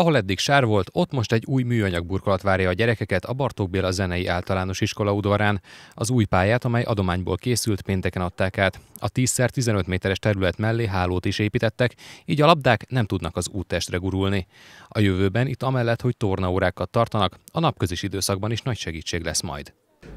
Ahol eddig sár volt, ott most egy új műanyag burkolat várja a gyerekeket a Bartók Béla Zenei Általános Iskola udvarán. Az új pályát, amely adományból készült, pénteken adták át. A 10x15 méteres terület mellé hálót is építettek, így a labdák nem tudnak az úttestre gurulni. A jövőben itt amellett, hogy tornaórákat tartanak, a napközis időszakban is nagy segítség lesz majd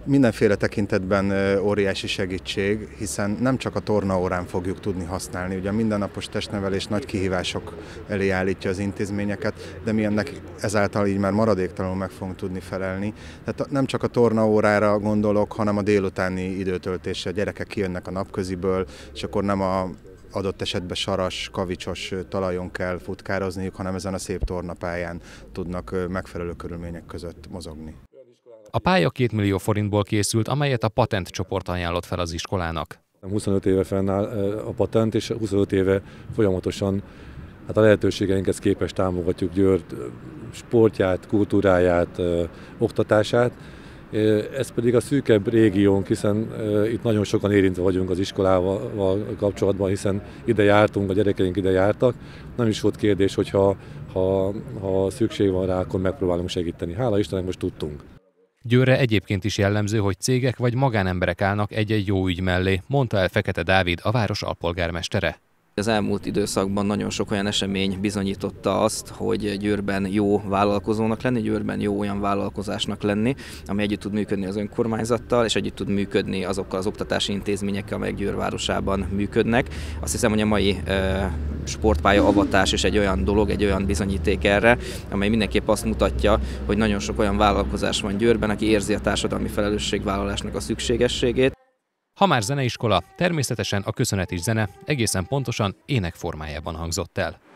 mindenféle tekintetben óriási segítség, hiszen nem csak a tornaórán fogjuk tudni használni. Ugye a mindennapos testnevelés nagy kihívások elé állítja az intézményeket, de mi ennek ezáltal így már maradéktalanul meg fogunk tudni felelni. Tehát nem csak a tornaórára gondolok, hanem a délutáni időtöltésre. A gyerekek kijönnek a napköziből, és akkor nem a adott esetben saras, kavicsos talajon kell futkározniuk, hanem ezen a szép tornapályán tudnak megfelelő körülmények között mozogni. A pálya 2 millió forintból készült, amelyet a patent csoport ajánlott fel az iskolának. 25 éve fennáll a patent, és 25 éve folyamatosan hát a lehetőségeinkhez képest támogatjuk Győr sportját, kultúráját, oktatását. Ez pedig a szűkebb régiónk, hiszen itt nagyon sokan érintve vagyunk az iskolával kapcsolatban, hiszen ide jártunk, a gyerekeink ide jártak. Nem is volt kérdés, hogy ha, ha, ha szükség van rá, akkor megpróbálunk segíteni. Hála Istennek most tudtunk. Győre egyébként is jellemző, hogy cégek vagy magánemberek állnak egy-egy jó ügy mellé, mondta el Fekete Dávid, a város alpolgármestere. Az elmúlt időszakban nagyon sok olyan esemény bizonyította azt, hogy Győrben jó vállalkozónak lenni, Győrben jó olyan vállalkozásnak lenni, ami együtt tud működni az önkormányzattal, és együtt tud működni azokkal az oktatási intézményekkel, amelyek Győr városában működnek. Azt hiszem, hogy a mai e, sportpálya avatás is egy olyan dolog, egy olyan bizonyíték erre, amely mindenképp azt mutatja, hogy nagyon sok olyan vállalkozás van Győrben, aki érzi a társadalmi felelősségvállalásnak a szükségességét. Ha már zeneiskola, természetesen a köszönet is zene egészen pontosan ének formájában hangzott el.